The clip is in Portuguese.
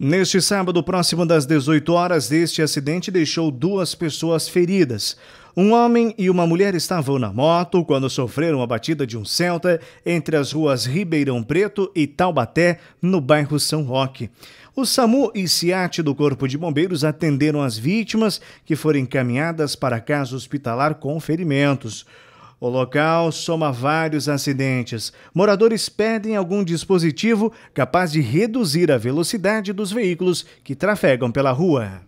Neste sábado, próximo das 18 horas, este acidente deixou duas pessoas feridas. Um homem e uma mulher estavam na moto quando sofreram a batida de um Celta entre as ruas Ribeirão Preto e Taubaté, no bairro São Roque. O SAMU e SIAT do Corpo de Bombeiros atenderam as vítimas, que foram encaminhadas para casa hospitalar com ferimentos. O local soma vários acidentes. Moradores pedem algum dispositivo capaz de reduzir a velocidade dos veículos que trafegam pela rua.